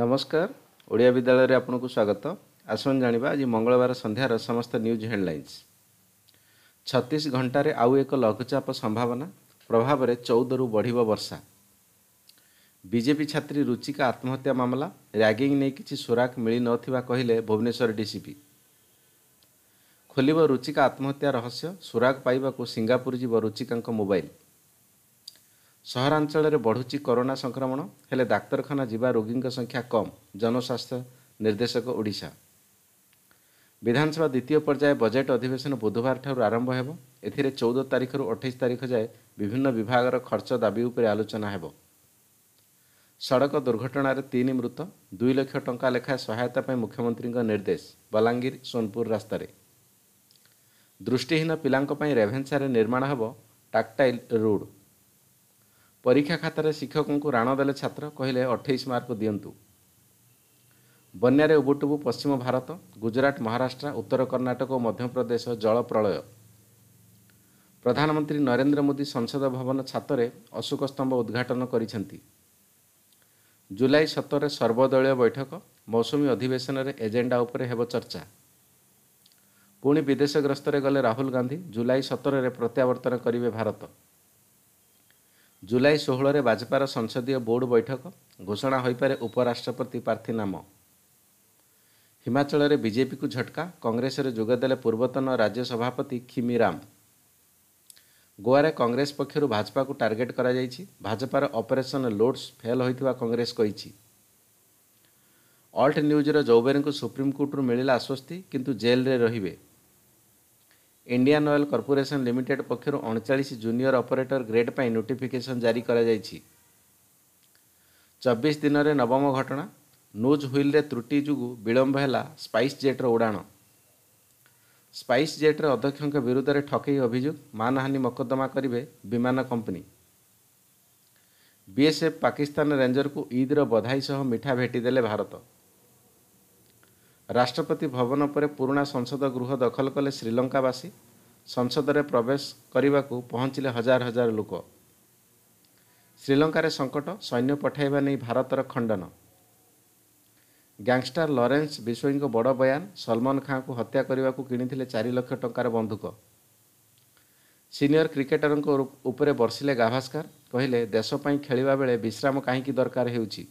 ନମସ୍କାର ଓଡ଼ିଆ ବିଦ୍ୟାଳୟରେ ଆପଣଙ୍କୁ ସ୍ୱାଗତ ଆସନ୍ତୁ ଜାଣିବା ଆଜି ମଙ୍ଗଳବାର ସନ୍ଧ୍ୟାର ସମସ୍ତ ନ୍ୟୁଜ୍ ହେଡ଼ଲାଇନ୍ସ ଛତିଶ ଘଣ୍ଟାରେ ଆଉ ଏକ ଲଘୁଚାପ ସମ୍ଭାବନା ପ୍ରଭାବରେ ଚଉଦରୁ ବଢ଼ିବ ବର୍ଷା ବିଜେପି ଛାତ୍ରୀ ରୁଚିକା ଆତ୍ମହତ୍ୟା ମାମଲା ରାଗିଙ୍ଗ ନେଇ କିଛି ସୁରାକ ମିଳିନଥିବା କହିଲେ ଭୁବନେଶ୍ୱର ଡିସିପି ଖୋଲିବ ରୁଚିକା ଆତ୍ମହତ୍ୟା ରହସ୍ୟ ସୁରାଗ ପାଇବାକୁ ସିଙ୍ଗାପୁର ଯିବ ରୁଚିକାଙ୍କ ମୋବାଇଲ୍ ସହରାଞ୍ଚଳରେ ବଢ଼ୁଛି କରୋନା ସଂକ୍ରମଣ ହେଲେ ଡାକ୍ତରଖାନା ଯିବା ରୋଗୀଙ୍କ ସଂଖ୍ୟା କମ୍ ଜନସ୍ୱାସ୍ଥ୍ୟ ନିର୍ଦ୍ଦେଶକ ଓଡ଼ିଶା ବିଧାନସଭା ଦ୍ୱିତୀୟ ପର୍ଯ୍ୟାୟ ବଜେଟ୍ ଅଧିବେଶନ ବୁଧବାରଠାରୁ ଆରମ୍ଭ ହେବ ଏଥିରେ ଚଉଦ ତାରିଖରୁ ଅଠେଇଶ ତାରିଖ ଯାଏ ବିଭିନ୍ନ ବିଭାଗର ଖର୍ଚ୍ଚ ଦାବି ଉପରେ ଆଲୋଚନା ହେବ ସଡ଼କ ଦୁର୍ଘଟଣାରେ ତିନି ମୃତ ଦୁଇ ଲକ୍ଷ ଟଙ୍କା ଲେଖାଏଁ ସହାୟତା ପାଇଁ ମୁଖ୍ୟମନ୍ତ୍ରୀଙ୍କ ନିର୍ଦ୍ଦେଶ ବଲାଙ୍ଗୀର ସୋନପୁର ରାସ୍ତାରେ ଦୃଷ୍ଟିହୀନ ପିଲାଙ୍କ ପାଇଁ ରେଭେନ୍ସାରେ ନିର୍ମାଣ ହେବ ଟାକ୍ଟାଇଲ୍ ରୋଡ଼୍ ପରୀକ୍ଷା ଖାତାରେ ଶିକ୍ଷକଙ୍କୁ ରାଣ ଦେଲେ ଛାତ୍ର କହିଲେ ଅଠେଇଶ ମାର୍କ ଦିଅନ୍ତୁ ବନ୍ୟାରେ ଉବୁଟୁବୁ ପଶ୍ଚିମ ଭାରତ ଗୁଜରାଟ ମହାରାଷ୍ଟ୍ର ଉତ୍ତର କର୍ଣ୍ଣାଟକ ଓ ମଧ୍ୟପ୍ରଦେଶ ଜଳ ପ୍ରଳୟ ପ୍ରଧାନମନ୍ତ୍ରୀ ନରେନ୍ଦ୍ର ମୋଦି ସଂସଦ ଭବନ ଛାତରେ ଅଶୋକ ସ୍ତମ୍ଭ ଉଦ୍ଘାଟନ କରିଛନ୍ତି ଜୁଲାଇ ସତରରେ ସର୍ବଦଳୀୟ ବୈଠକ ମୌସୁମୀ ଅଧିବେଶନରେ ଏଜେଣ୍ଡା ଉପରେ ହେବ ଚର୍ଚ୍ଚା ପୁଣି ବିଦେଶ ଗସ୍ତରେ ଗଲେ ରାହୁଲ ଗାନ୍ଧୀ ଜୁଲାଇ ସତରରେ ପ୍ରତ୍ୟାବର୍ତ୍ତନ କରିବେ ଭାରତ ଜୁଲାଇ ଷୋହଳରେ ବାଜପାର ସଂସଦୀୟ ବୋର୍ଡ଼ ବୈଠକ ଘୋଷଣା ହୋଇପାରେ ଉପରାଷ୍ଟ୍ରପତି ପ୍ରାର୍ଥୀ ନାମ ହିମାଚଳରେ ବିଜେପିକୁ ଝଟକା କଂଗ୍ରେସରେ ଯୋଗଦେଲେ ପୂର୍ବତନ ରାଜ୍ୟ ସଭାପତି ଖିମି ରାମ ଗୋଆରେ କଂଗ୍ରେସ ପକ୍ଷରୁ ଭାଜପାକୁ ଟାର୍ଗେଟ୍ କରାଯାଇଛି ଭାଜପାର ଅପରେସନ୍ ଲୋଡ୍ସ ଫେଲ୍ ହୋଇଥିବା କଂଗ୍ରେସ କହିଛି ଅଲ୍ଟ ନ୍ୟୁଜ୍ର ଜୌବେରୀଙ୍କୁ ସୁପ୍ରିମକୋର୍ଟରୁ ମିଳିଲା ଆଶ୍ୱସ୍ତି କିନ୍ତୁ ଜେଲ୍ରେ ରହିବେ ଇଣ୍ଡିଆନ୍ ଅଏଲ୍ କର୍ପୋରେସନ୍ ଲିମିଟେଡ୍ ପକ୍ଷରୁ ଅଣଚାଳିଶ ଜୁନିୟର ଅପରେଟର ଗ୍ରେଡ୍ ପାଇଁ ନୋଟିଫିକେସନ୍ ଜାରି କରାଯାଇଛି ଚବିଶ ଦିନରେ ନବମ ଘଟଣା ନ୍ୟୁଜ୍ ହୁଇଲ୍ରେ ତ୍ରୁଟି ଯୋଗୁଁ ବିଳମ୍ବ ହେଲା ସ୍ପାଇସ୍ ଜେଟ୍ର ଉଡ଼ାଣ ସ୍ପାଇସ୍ ଜେଟ୍ର ଅଧ୍ୟକ୍ଷଙ୍କ ବିରୁଦ୍ଧରେ ଠକେଇ ଅଭିଯୋଗ ମାନହାନି ମକଦ୍ଦମା କରିବେ ବିମାନ କମ୍ପାନୀ ବିଏସ୍ଏଫ୍ ପାକିସ୍ତାନ ରେଞ୍ଜରକୁ ଇଦ୍ର ବଧାଇ ସହ ମିଠା ଭେଟିଦେଲେ ଭାରତ ରାଷ୍ଟ୍ରପତି ଭବନ ପରେ ପୁରୁଣା ସଂସଦ ଗୃହ ଦଖଲ କଲେ ଶ୍ରୀଲଙ୍କାବାସୀ ସଂସଦରେ ପ୍ରବେଶ କରିବାକୁ ପହଞ୍ଚିଲେ ହଜାର ହଜାର ଲୋକ ଶ୍ରୀଲଙ୍କାରେ ସଙ୍କଟ ସୈନ୍ୟ ପଠାଇବା ନେଇ ଭାରତର ଖଣ୍ଡନ ଗ୍ୟାଙ୍ଗଷ୍ଟାର ଲରେନ୍ସ ବିଶୋଇଙ୍କ ବଡ଼ ବୟାନ ସଲମାନ ଖାଁଙ୍କୁ ହତ୍ୟା କରିବାକୁ କିଣିଥିଲେ ଚାରି ଲକ୍ଷ ଟଙ୍କାର ବନ୍ଧୁକ ସିନିୟର କ୍ରିକେଟରଙ୍କ ଉପରେ ବର୍ଷିଲେ ଗାଭାସ୍କାର କହିଲେ ଦେଶ ପାଇଁ ଖେଳିବା ବେଳେ ବିଶ୍ରାମ କାହିଁକି ଦରକାର ହେଉଛି